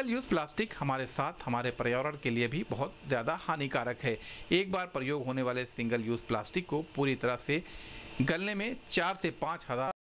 single use plastic हमारे साथ हमारे पर्यावरण के लिए भी बहुत ज़्यादा हानिकारक है एक बार प्रयोग होने वाले सिंगल यूज़ प्लास्टिक को पूरी तरह से गलने में चार से पाँच हज़ार